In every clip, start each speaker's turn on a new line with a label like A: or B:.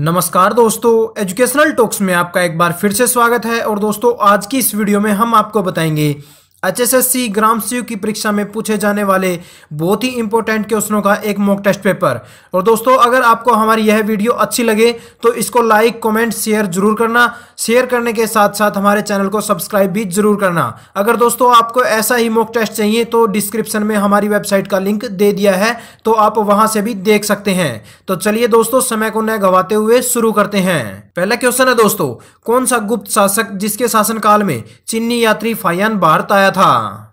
A: नमस्कार दोस्तों educational talks में आपका एक बार फिर से स्वागत है और दोस्तों आज की इस वीडियो में हम आपको बताएंगे एचएसएससी ग्राम सेवक की परीक्षा में पूछे जाने वाले बहुत ही इंपॉर्टेंट क्वेश्चनों का एक मॉक टेस्ट पेपर और दोस्तों अगर आपको हमारी यह वीडियो अच्छी लगे तो इसको लाइक कमेंट शेयर जरूर करना शेयर करने के साथ साथ हमारे चैनल को सब्सक्राइब भी जरूर करना अगर दोस्तों आपको ऐसा ही मॉक टेस्ट चाहिए तो डिस्क्रिप्शन में हमारी वेबसाइट का लिंक दे दिया है तो आप वहां से भी देख सकते हैं तो चलिए दोस्तों समय को न गवाते हुए शुरू करते हैं पहला क्वेश्चन है दोस्तों कौन सा गुप्त शासक जिसके शासनकाल में चीनी यात्री फायन भारत आया आया था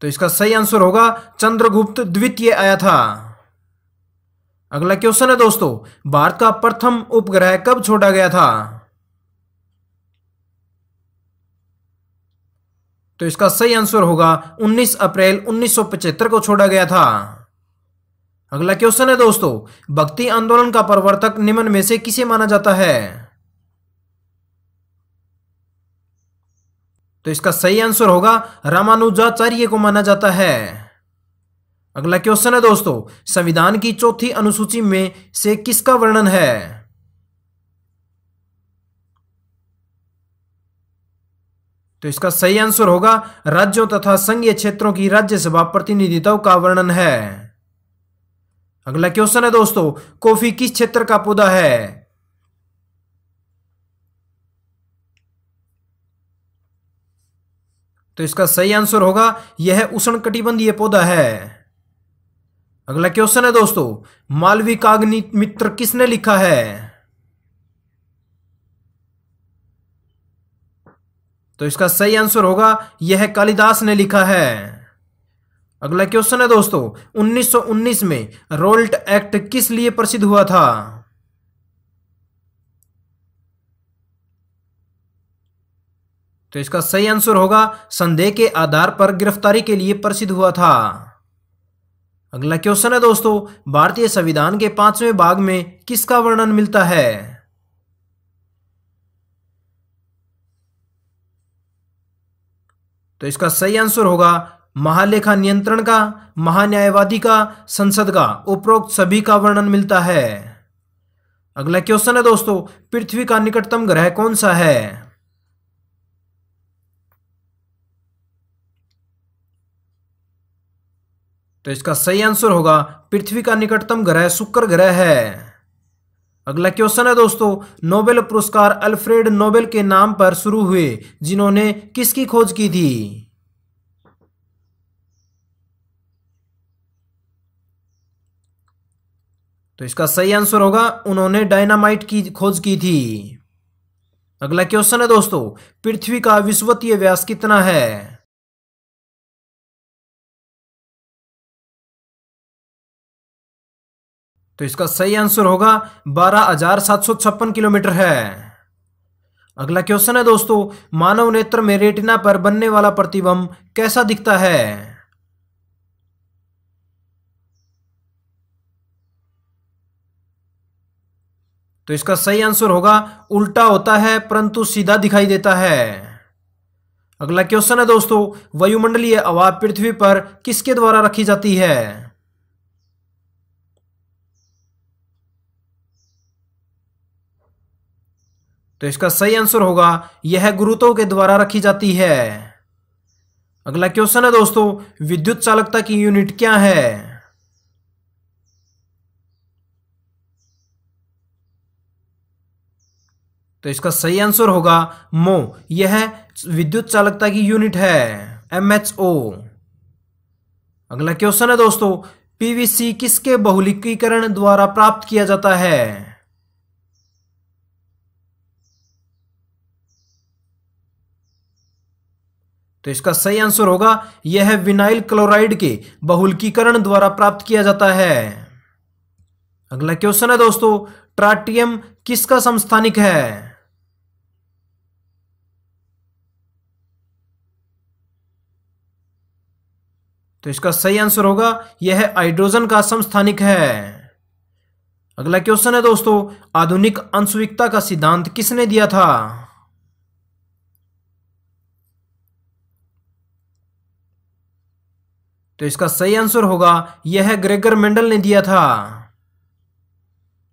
A: तो इसका सही आंसर होगा चंद्रगुप्त द्वितीय आया था अगला क्वेश्चन है दोस्तों भारत का प्रथम उपग्रह कब छोड़ा गया था तो इसका सही आंसर होगा 19 अप्रैल उन्नीस को छोड़ा गया था अगला क्वेश्चन है दोस्तों भक्ति आंदोलन का प्रवर्तक निम्न में से किसे माना जाता है तो इसका सही आंसर होगा रामानुजाचार्य को माना जाता है अगला क्वेश्चन है दोस्तों संविधान की चौथी अनुसूची में से किसका वर्णन है तो इसका सही आंसर होगा राज्यों तथा संघीय क्षेत्रों की राज्यसभा प्रतिनिधित्व का वर्णन है अगला क्वेश्चन है दोस्तों कॉफी किस क्षेत्र का पौधा है तो इसका सही आंसर होगा यह उष्ण कटिबंधीय पौधा है अगला क्वेश्चन है दोस्तों मालवी काग्नि मित्र किसने लिखा है तो इसका सही आंसर होगा यह कालिदास ने लिखा है अगला क्वेश्चन है दोस्तों 1919 में रोल्ट एक्ट किस लिए प्रसिद्ध हुआ था तो इसका सही आंसर होगा संदेह के आधार पर गिरफ्तारी के लिए प्रसिद्ध हुआ था अगला क्वेश्चन है दोस्तों भारतीय संविधान के पांचवें भाग में किसका वर्णन मिलता है तो इसका सही आंसर होगा महालेखा नियंत्रण का महान्यायवादी का संसद का उपरोक्त सभी का वर्णन मिलता है अगला क्वेश्चन है दोस्तों पृथ्वी का निकटतम ग्रह कौन सा है तो इसका सही आंसर होगा पृथ्वी का निकटतम ग्रह शुक्र ग्रह है अगला क्वेश्चन है दोस्तों नोबेल पुरस्कार अल्फ्रेड नोबेल के नाम पर शुरू हुए जिन्होंने किसकी खोज की थी तो इसका सही आंसर होगा उन्होंने डायनामाइट की खोज की थी अगला क्वेश्चन है दोस्तों पृथ्वी का विश्वतीय व्यास कितना है तो इसका सही आंसर होगा बारह हजार सात सौ छप्पन किलोमीटर है अगला क्वेश्चन है दोस्तों मानव नेत्र में रेटिना पर बनने वाला प्रतिबंब कैसा दिखता है तो इसका सही आंसर होगा उल्टा होता है परंतु सीधा दिखाई देता है अगला क्वेश्चन है दोस्तों वायुमंडलीय हवा पृथ्वी पर किसके द्वारा रखी जाती है तो इसका सही आंसर होगा यह गुरुत्व के द्वारा रखी जाती है अगला क्वेश्चन है दोस्तों विद्युत चालकता की यूनिट क्या है तो इसका सही आंसर होगा मो यह विद्युत चालकता की यूनिट है एम एच ओ अगला क्वेश्चन है दोस्तों पीवीसी किसके बहुलिकीकरण द्वारा प्राप्त किया जाता है तो इसका सही आंसर होगा यह विनाइल क्लोराइड के बहुलकीकरण द्वारा प्राप्त किया जाता है अगला क्वेश्चन है दोस्तों ट्राटियम किसका संस्थानिक है तो इसका सही आंसर होगा यह हाइड्रोजन का संस्थानिक है अगला क्वेश्चन है दोस्तों आधुनिक अंशविकता का सिद्धांत किसने दिया था तो इसका सही आंसर होगा यह ग्रेगर मेंडल ने दिया था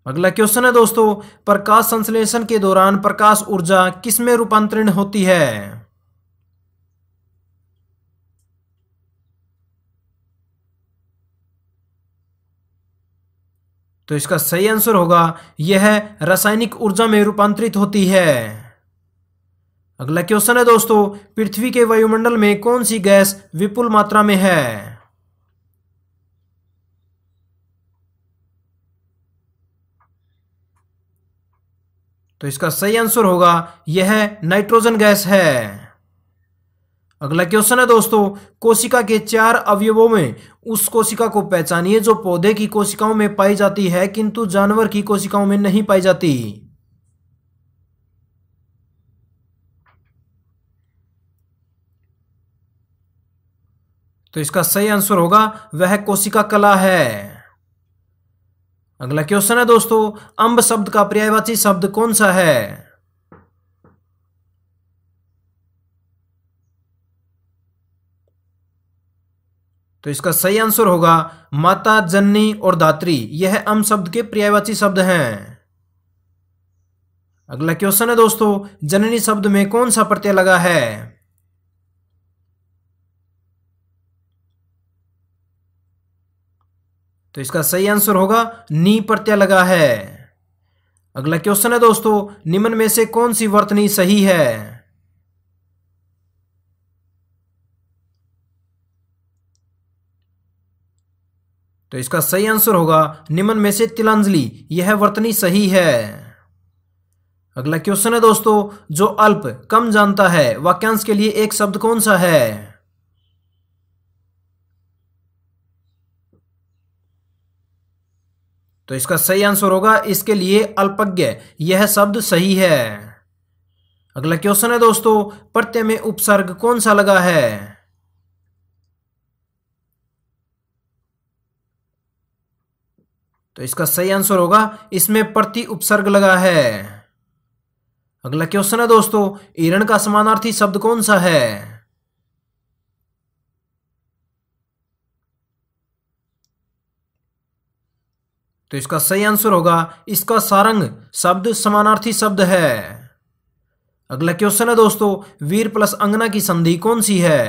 A: अगला क्वेश्चन है दोस्तों प्रकाश संश्लेषण के दौरान प्रकाश ऊर्जा किस में रूपांतरण होती है तो इसका सही आंसर होगा यह रासायनिक ऊर्जा में रूपांतरित होती है अगला क्वेश्चन है दोस्तों पृथ्वी के वायुमंडल में कौन सी गैस विपुल मात्रा में है तो इसका सही आंसर होगा यह नाइट्रोजन गैस है अगला क्वेश्चन है दोस्तों कोशिका के चार अवयवों में उस कोशिका को पहचानिए जो पौधे की कोशिकाओं में पाई जाती है किंतु जानवर की कोशिकाओं में नहीं पाई जाती तो इसका सही आंसर होगा वह कोशिका कला है अगला क्वेश्चन है दोस्तों अंब शब्द का पर्यायवाची शब्द कौन सा है तो इसका सही आंसर होगा माता जननी और दात्री यह अम शब्द के पर्यायवाची शब्द हैं अगला क्वेश्चन है दोस्तों जननी शब्द में कौन सा प्रत्यय लगा है तो इसका सही आंसर होगा नी प्रत्यय लगा है अगला क्वेश्चन है दोस्तों निम्न में से कौन सी वर्तनी सही है तो इसका सही आंसर होगा निम्न में से तिलांजलि यह वर्तनी सही है अगला क्वेश्चन है दोस्तों जो अल्प कम जानता है वाक्यांश के लिए एक शब्द कौन सा है तो इसका सही आंसर होगा इसके लिए अल्पज्ञ यह शब्द सही है अगला क्वेश्चन है दोस्तों प्रत्यय में उपसर्ग कौन सा लगा है तो इसका सही आंसर होगा इसमें प्रति उपसर्ग लगा है अगला क्वेश्चन है दोस्तों ईरण का समानार्थी शब्द कौन सा है तो इसका सही आंसर होगा इसका सारंग शब्द समानार्थी शब्द है अगला क्वेश्चन है दोस्तों वीर प्लस अंगना की संधि कौन सी है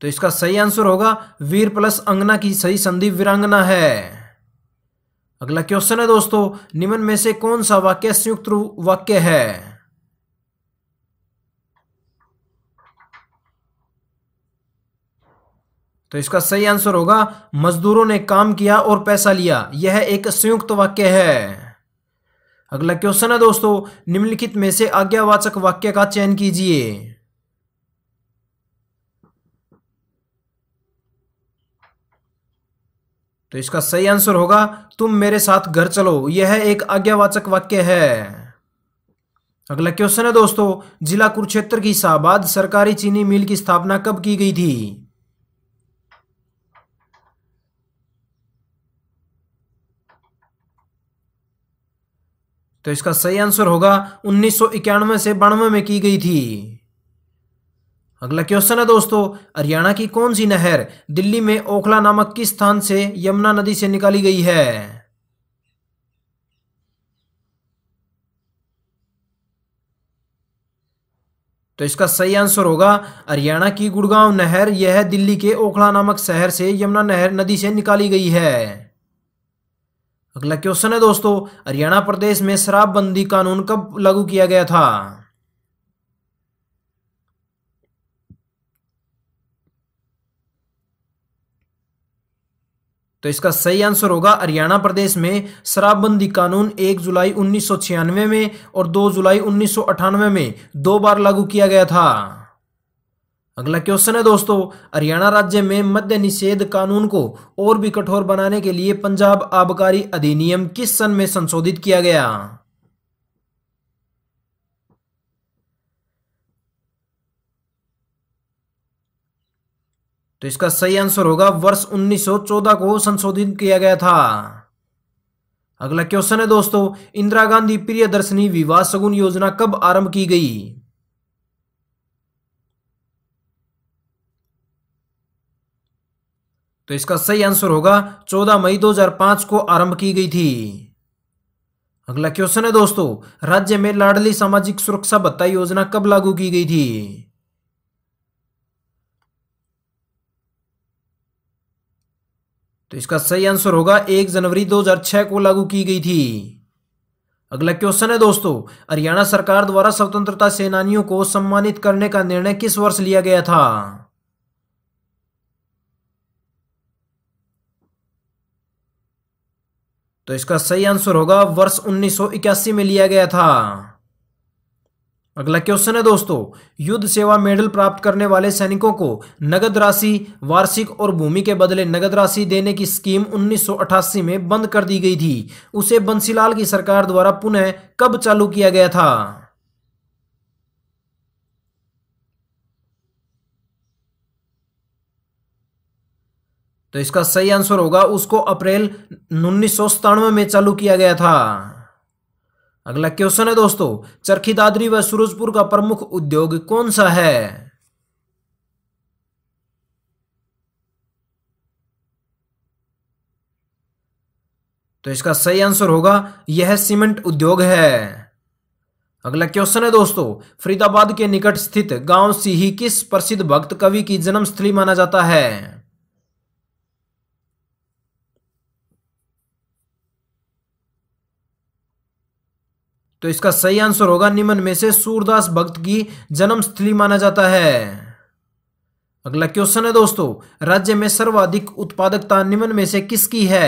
A: तो इसका सही आंसर होगा वीर प्लस अंगना की सही संधि वीरांगना है अगला क्वेश्चन है दोस्तों निम्न में से कौन सा वाक्य संयुक्त वाक्य है तो इसका सही आंसर होगा मजदूरों ने काम किया और पैसा लिया यह एक संयुक्त वाक्य है अगला क्वेश्चन है दोस्तों निम्नलिखित में से आज्ञावाचक वाक्य का चयन कीजिए तो इसका सही आंसर होगा तुम मेरे साथ घर चलो यह एक आज्ञावाचक वाक्य है अगला क्वेश्चन है दोस्तों जिला कुरुक्षेत्र की शाहबाद सरकारी चीनी मिल की स्थापना कब की गई थी तो इसका सही आंसर होगा उन्नीस से बानवे में की गई थी अगला क्वेश्चन है दोस्तों हरियाणा की कौन सी नहर दिल्ली में ओखला नामक किस स्थान से यमुना नदी से निकाली गई है तो इसका सही आंसर होगा हरियाणा की गुड़गांव नहर यह दिल्ली के ओखला नामक शहर से यमुना नहर नदी से निकाली गई है अगला क्वेश्चन है दोस्तों हरियाणा प्रदेश में शराबबंदी कानून कब लागू किया गया था तो इसका सही आंसर होगा हरियाणा प्रदेश में शराबबंदी कानून 1 जुलाई उन्नीस में और 2 जुलाई उन्नीस में दो बार लागू किया गया था अगला क्वेश्चन है दोस्तों हरियाणा राज्य में मद्य निषेध कानून को और भी कठोर बनाने के लिए पंजाब आबकारी अधिनियम किस सन में संशोधित किया गया तो इसका सही आंसर होगा वर्ष 1914 को संशोधित किया गया था अगला क्वेश्चन है दोस्तों इंदिरा गांधी प्रियदर्शनी विवाह सगुन योजना कब आरंभ की गई तो इसका सही आंसर होगा 14 मई 2005 को आरंभ की गई थी अगला क्वेश्चन है दोस्तों राज्य में लाडली सामाजिक सुरक्षा भत्ता योजना कब लागू की गई थी तो इसका सही आंसर होगा 1 जनवरी 2006 को लागू की गई थी अगला क्वेश्चन है दोस्तों हरियाणा सरकार द्वारा स्वतंत्रता सेनानियों को सम्मानित करने का निर्णय किस वर्ष लिया गया था तो इसका सही आंसर होगा वर्ष 1981 में लिया गया था अगला क्वेश्चन है दोस्तों युद्ध सेवा मेडल प्राप्त करने वाले सैनिकों को नगद राशि वार्षिक और भूमि के बदले नगद राशि देने की स्कीम 1988 में बंद कर दी गई थी उसे बंसीलाल की सरकार द्वारा पुनः कब चालू किया गया था तो इसका सही आंसर होगा उसको अप्रैल उन्नीस में चालू किया गया था अगला क्वेश्चन है दोस्तों चरखी दादरी व सूरजपुर का प्रमुख उद्योग कौन सा है तो इसका सही आंसर होगा यह सीमेंट उद्योग है अगला क्वेश्चन है दोस्तों फरीदाबाद के निकट स्थित गांव सीही किस प्रसिद्ध भक्त कवि की जन्मस्थली माना जाता है तो इसका सही आंसर होगा निम्न में से सूरदास भक्त की जन्मस्थली माना जाता है अगला क्वेश्चन है दोस्तों राज्य में सर्वाधिक उत्पादकता निम्न में से किसकी है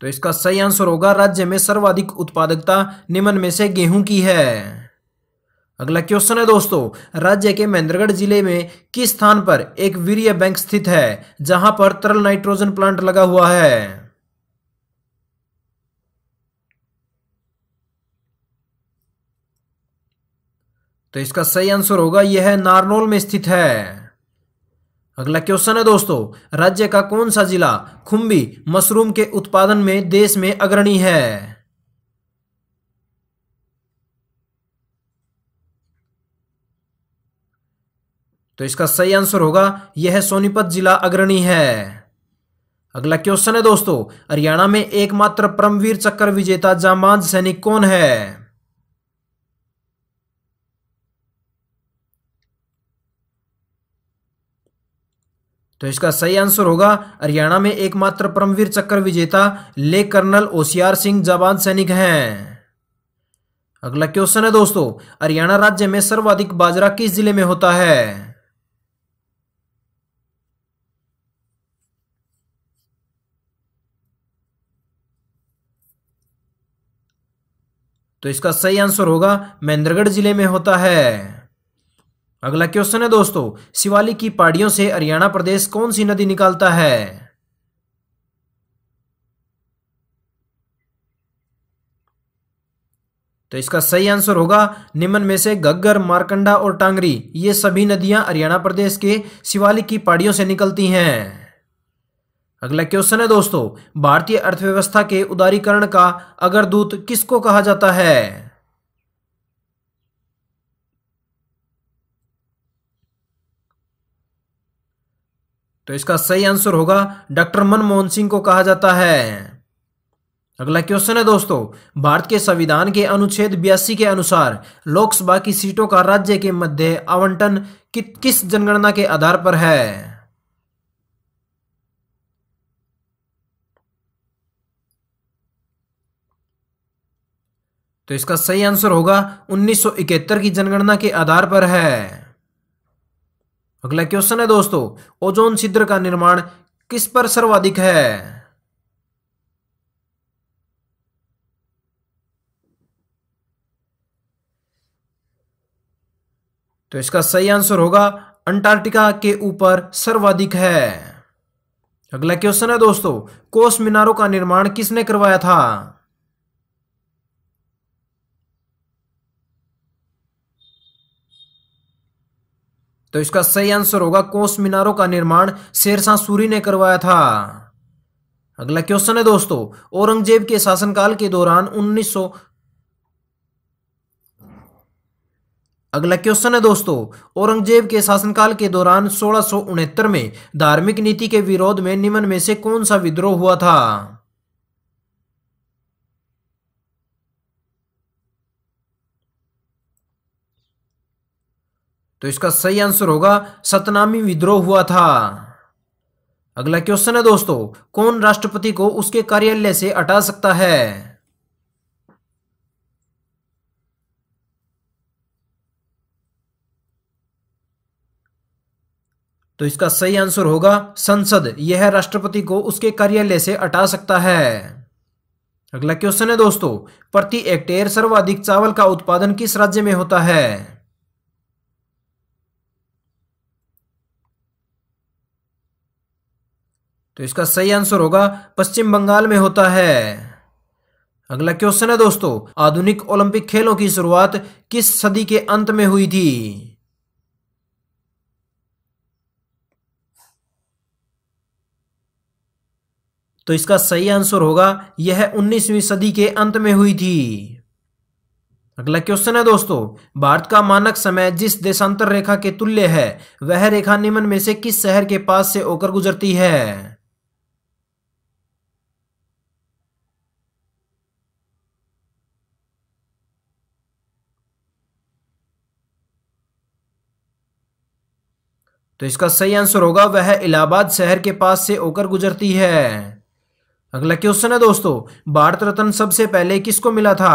A: तो इसका सही आंसर होगा राज्य में सर्वाधिक उत्पादकता निम्न में से गेहूं की है अगला क्वेश्चन है दोस्तों राज्य के महेंद्रगढ़ जिले में किस स्थान पर एक वीरिय बैंक स्थित है जहां पर तरल नाइट्रोजन प्लांट लगा हुआ है तो इसका सही आंसर होगा यह है में स्थित है अगला क्वेश्चन है दोस्तों राज्य का कौन सा जिला खुम्बी मशरूम के उत्पादन में देश में अग्रणी है तो इसका सही आंसर होगा यह सोनीपत जिला अग्रणी है अगला क्वेश्चन है दोस्तों हरियाणा में एकमात्र परमवीर चक्र विजेता जामांज सैनिक कौन है तो इसका सही आंसर होगा हरियाणा में एकमात्र परमवीर चक्र विजेता ले कर्नल होशियार सिंह जवान सैनिक हैं अगला क्वेश्चन है दोस्तों हरियाणा राज्य में सर्वाधिक बाजरा किस जिले में होता है तो इसका सही आंसर होगा महेंद्रगढ़ जिले में होता है अगला क्वेश्चन है दोस्तों शिवालिक की पहाड़ियों से हरियाणा प्रदेश कौन सी नदी निकालता है तो इसका सही आंसर होगा निम्न में से गग्गर मारकंडा और टांगरी ये सभी नदियां हरियाणा प्रदेश के शिवालिक की पहाड़ियों से निकलती हैं अगला क्वेश्चन है दोस्तों भारतीय अर्थव्यवस्था के उदारीकरण का अग्रदूत किसको कहा जाता है तो इसका सही आंसर होगा डॉक्टर मनमोहन सिंह को कहा जाता है अगला क्वेश्चन है दोस्तों भारत के संविधान के अनुच्छेद बयासी के अनुसार लोकसभा की सीटों का राज्य के मध्य आवंटन कि, किस जनगणना के आधार पर है तो इसका सही आंसर होगा 1971 की जनगणना के आधार पर है अगला क्वेश्चन है दोस्तों ओजोन छिद्र का निर्माण किस पर सर्वाधिक है तो इसका सही आंसर होगा अंटार्कटिका के ऊपर सर्वाधिक है अगला क्वेश्चन है दोस्तों कोस मीनारों का निर्माण किसने करवाया था तो इसका सही आंसर होगा कोस मीनारों का निर्माण शेरशाह सूरी ने करवाया था अगला क्वेश्चन है दोस्तों औरंगजेब के शासनकाल के दौरान 1900 अगला क्वेश्चन है दोस्तों औरंगजेब के शासनकाल के दौरान सोलह में धार्मिक नीति के विरोध में निम्न में से कौन सा विद्रोह हुआ था तो इसका सही आंसर होगा सतनामी विद्रोह हुआ था अगला क्वेश्चन है दोस्तों कौन राष्ट्रपति को उसके कार्यालय से हटा सकता है तो इसका सही आंसर होगा संसद यह राष्ट्रपति को उसके कार्यालय से हटा सकता है अगला क्वेश्चन है दोस्तों प्रति हेक्टेयर सर्वाधिक चावल का उत्पादन किस राज्य में होता है तो इसका सही आंसर होगा पश्चिम बंगाल में होता है अगला क्वेश्चन है दोस्तों आधुनिक ओलंपिक खेलों की शुरुआत किस सदी के अंत में हुई थी तो इसका सही आंसर होगा यह 19वीं सदी के अंत में हुई थी अगला क्वेश्चन है दोस्तों भारत का मानक समय जिस देशांतर रेखा के तुल्य है वह रेखा निम्न में से किस शहर के पास से होकर गुजरती है तो इसका सही आंसर होगा वह इलाहाबाद शहर के पास से होकर गुजरती है अगला क्वेश्चन है दोस्तों भारत रत्न सबसे पहले किसको मिला था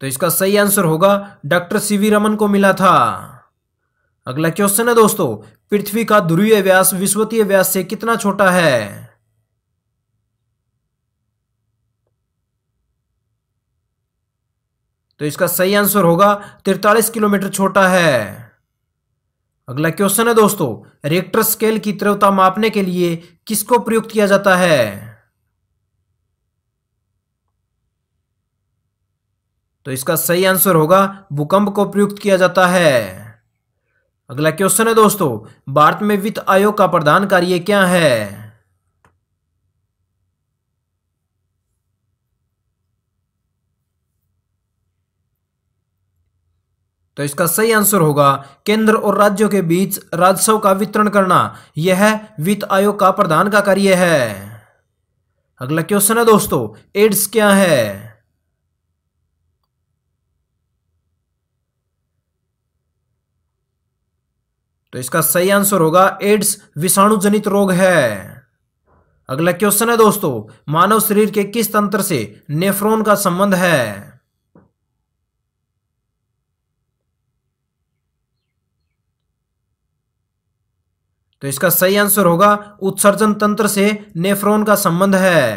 A: तो इसका सही आंसर होगा डॉक्टर सीवी रमन को मिला था अगला क्वेश्चन है दोस्तों पृथ्वी का ध्रुवीय व्यास विश्वतीय व्यास से कितना छोटा है तो इसका सही आंसर होगा तिरतालीस किलोमीटर छोटा है अगला क्वेश्चन है दोस्तों रेक्टर स्केल की तीव्रता मापने के लिए किसको प्रयुक्त किया जाता है तो इसका सही आंसर होगा भूकंप को प्रयुक्त किया जाता है अगला क्वेश्चन है दोस्तों भारत में वित्त आयोग का प्रधान कार्य क्या है तो इसका सही आंसर होगा केंद्र और राज्यों के बीच राजस्व का वितरण करना यह वित्त आयोग का प्रधान का कार्य है अगला क्वेश्चन है दोस्तों एड्स क्या है तो इसका सही आंसर होगा एड्स विषाणु जनित रोग है अगला क्वेश्चन है दोस्तों मानव शरीर के किस तंत्र से नेफ्रोन का संबंध है तो इसका सही आंसर होगा उत्सर्जन तंत्र से नेफ्रोन का संबंध है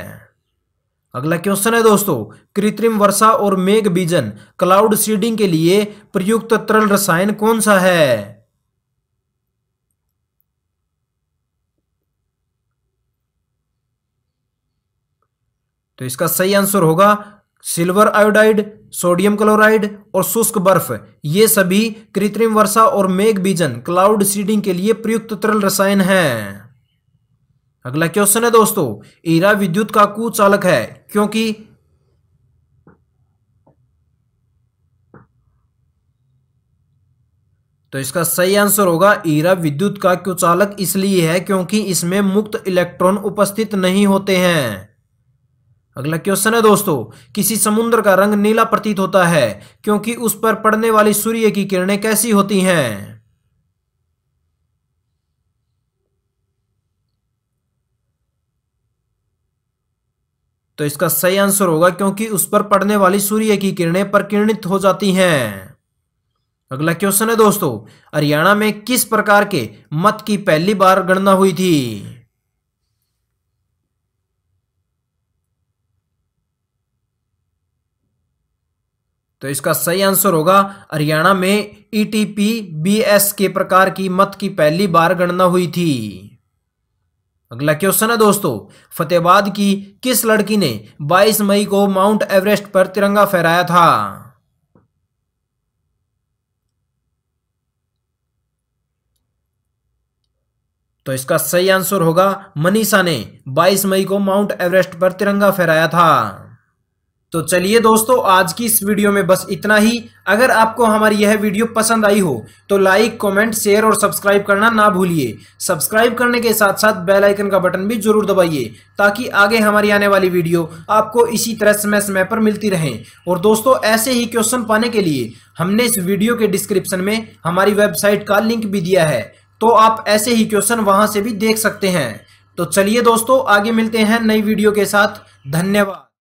A: अगला क्वेश्चन है दोस्तों कृत्रिम वर्षा और मेघ बीजन क्लाउड सीडिंग के लिए प्रयुक्त तरल रसायन कौन सा है तो इसका सही आंसर होगा सिल्वर आयोडाइड सोडियम क्लोराइड और शुष्क बर्फ ये सभी कृत्रिम वर्षा और मेघ बीजन क्लाउड सीडिंग के लिए प्रयुक्त तरल रसायन हैं अगला क्वेश्चन है दोस्तों ईरा विद्युत का कुचालक है क्योंकि तो इसका सही आंसर होगा ईरा विद्युत का कुचालक इसलिए है क्योंकि इसमें मुक्त इलेक्ट्रॉन उपस्थित नहीं होते हैं अगला क्वेश्चन है दोस्तों किसी समुद्र का रंग नीला प्रतीत होता है क्योंकि उस पर पड़ने वाली सूर्य की किरणें कैसी होती हैं तो इसका सही आंसर होगा क्योंकि उस पर पड़ने वाली सूर्य की किरणें प्रकिरणित हो जाती हैं अगला क्वेश्चन है दोस्तों हरियाणा में किस प्रकार के मत की पहली बार गणना हुई थी तो इसका सही आंसर होगा हरियाणा में ईटीपी e बीएस के प्रकार की मत की पहली बार गणना हुई थी अगला क्वेश्चन है दोस्तों फतेहबाद की किस लड़की ने 22 मई को माउंट एवरेस्ट पर तिरंगा फहराया था तो इसका सही आंसर होगा मनीषा ने 22 मई को माउंट एवरेस्ट पर तिरंगा फहराया था तो चलिए दोस्तों आज की इस वीडियो में बस इतना ही अगर आपको हमारी यह वीडियो पसंद आई हो तो लाइक कमेंट शेयर और सब्सक्राइब करना ना भूलिए सब्सक्राइब करने के साथ साथ बेल आइकन का बटन भी जरूर दबाइए ताकि आगे हमारी आने वाली वीडियो आपको इसी तरह समय समय पर मिलती रहे और दोस्तों ऐसे ही क्वेश्चन पाने के लिए हमने इस वीडियो के डिस्क्रिप्शन में हमारी वेबसाइट का लिंक भी दिया है तो आप ऐसे ही क्वेश्चन वहां से भी देख सकते हैं तो चलिए दोस्तों आगे मिलते हैं नई वीडियो के साथ धन्यवाद